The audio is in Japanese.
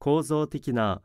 構造的な